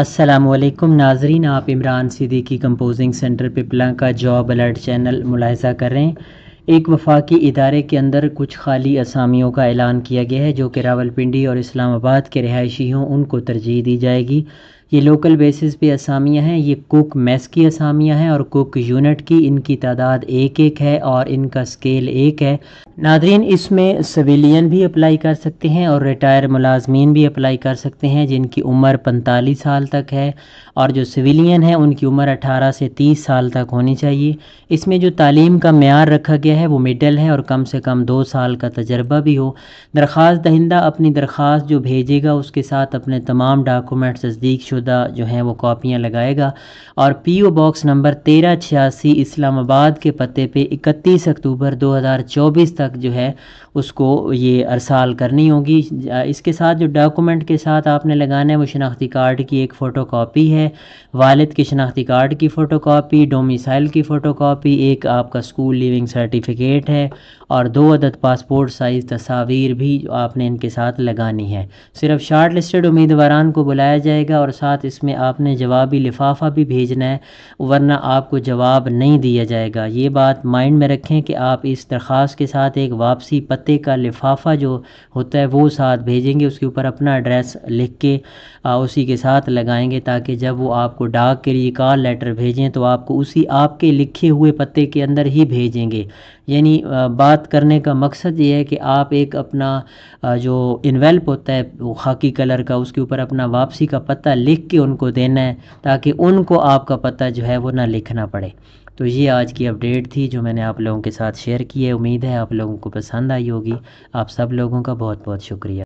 असलम नाजरीन आप Imran Siddiqui composing center Pipla का जॉब अलर्ट चैनल मुलाहजा कर रहे हैं एक वफाकी इदारे के अंदर कुछ खाली असामियों का ऐलान किया गया है जो कि रावलपिंडी और इस्लामाबाद के रिहायशी हों उनको तरजीह दी जाएगी ये लोकल बेसिस पे असामियाँ हैं ये कुक मेस की असामियाँ हैं और कुक यूनिट की इनकी तादाद एक एक है और इनका स्केल एक है नादरीन इसमें सविलियन भी अप्लाई कर सकते हैं और रिटायर मुलाजमीन भी अप्लाई कर सकते हैं जिनकी उम्र पैंतालीस साल तक है और जो सविलियन है उनकी उम्र अठारह से तीस साल तक होनी चाहिए इसमें जो तालीम का मैार रखा गया है वो मिडल है और कम से कम दो साल का तजर्बा भी हो दरख्वास्त दहिंदा अपनी दरख्वास्त जो भेजेगा उसके साथ अपने तमाम डॉक्यूमेंट तस्दीक शुदा जो हैं वो कापियाँ लगाएगा और पी ओ बॉक्स नंबर तेरह छियासी इस्लामाबाद के पते पर इकतीस अक्टूबर दो हज़ार चौबीस तक तक जो है उसको ये अरसाल करनी होगी इसके साथ जो डॉक्यूमेंट के साथ आपने लगाना है वो शनाख्ती कार्ड की एक फ़ोटो कापी है वालद के शनाख्ती कार्ड की फ़ोटो कापी डोमिसाइल की फ़ोटो कापी एक आपका स्कूल लिविंग सर्टिफिकेट है और दो अदद पासपोर्ट साइज़ तस्वीर भी आपने इनके साथ लगानी है सिर्फ शार्ट लिस्टेड उम्मीदवारान को बुलाया जाएगा और साथ इसमें आपने जवाबी लिफाफा भी भेजना है वरना आपको जवाब नहीं दिया जाएगा ये बात माइंड में रखें कि आप इस दरख्वास्त के साथ साथ एक वापसी पते का लिफाफा जो होता है वो साथ भेजेंगे उसके ऊपर अपना एड्रेस लिख के उसी के साथ लगाएंगे ताकि जब वो आपको डाक के लिए कॉल लेटर भेजें तो आपको उसी आपके लिखे हुए पते के अंदर ही भेजेंगे यानी बात करने का मकसद ये है कि आप एक अपना जो इन्वेल्प होता है वो खाकी कलर का उसके ऊपर अपना वापसी का पता लिख के उनको देना है ताकि उनको आपका पता जो है वो ना लिखना पड़े तो ये आज की अपडेट थी जो मैंने आप लोगों के साथ शेयर की है उम्मीद है आप लोगों को पसंद आई होगी आप सब लोगों का बहुत बहुत शुक्रिया